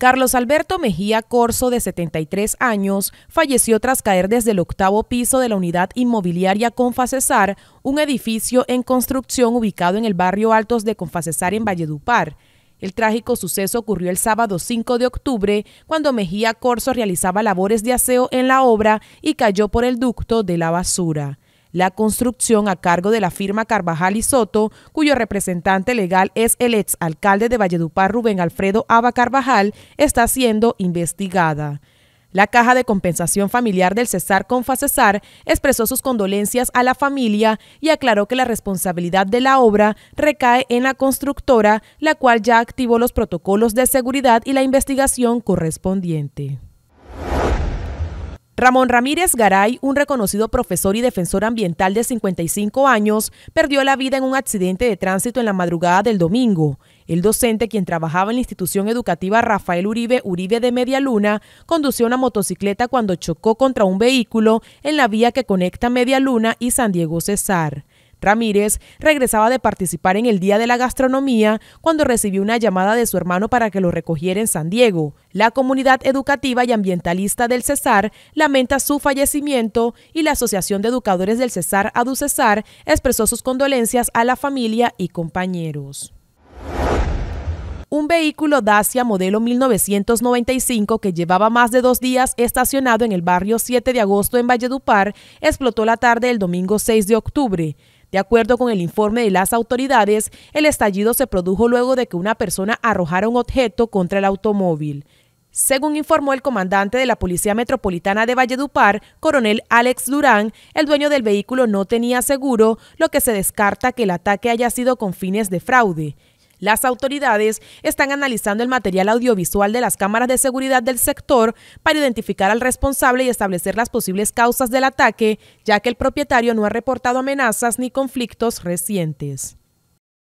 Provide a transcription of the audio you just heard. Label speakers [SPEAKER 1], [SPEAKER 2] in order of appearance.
[SPEAKER 1] Carlos Alberto Mejía Corso, de 73 años, falleció tras caer desde el octavo piso de la unidad inmobiliaria Confacesar, un edificio en construcción ubicado en el barrio Altos de Confacesar en Valledupar. El trágico suceso ocurrió el sábado 5 de octubre, cuando Mejía Corso realizaba labores de aseo en la obra y cayó por el ducto de la basura la construcción a cargo de la firma Carvajal y Soto, cuyo representante legal es el ex alcalde de Valledupar Rubén Alfredo Aba Carvajal, está siendo investigada. La Caja de Compensación Familiar del Cesar Cesar expresó sus condolencias a la familia y aclaró que la responsabilidad de la obra recae en la constructora, la cual ya activó los protocolos de seguridad y la investigación correspondiente. Ramón Ramírez Garay, un reconocido profesor y defensor ambiental de 55 años, perdió la vida en un accidente de tránsito en la madrugada del domingo. El docente, quien trabajaba en la institución educativa Rafael Uribe Uribe de Media Luna, condució una motocicleta cuando chocó contra un vehículo en la vía que conecta Media Luna y San Diego Cesar. Ramírez regresaba de participar en el Día de la Gastronomía cuando recibió una llamada de su hermano para que lo recogiera en San Diego. La comunidad educativa y ambientalista del Cesar lamenta su fallecimiento y la Asociación de Educadores del Cesar, ADUCESAR, expresó sus condolencias a la familia y compañeros un vehículo Dacia modelo 1995 que llevaba más de dos días estacionado en el barrio 7 de agosto en Valledupar explotó la tarde del domingo 6 de octubre. De acuerdo con el informe de las autoridades, el estallido se produjo luego de que una persona arrojara un objeto contra el automóvil. Según informó el comandante de la Policía Metropolitana de Valledupar, coronel Alex Durán, el dueño del vehículo no tenía seguro, lo que se descarta que el ataque haya sido con fines de fraude. Las autoridades están analizando el material audiovisual de las cámaras de seguridad del sector para identificar al responsable y establecer las posibles causas del ataque, ya que el propietario no ha reportado amenazas ni conflictos recientes.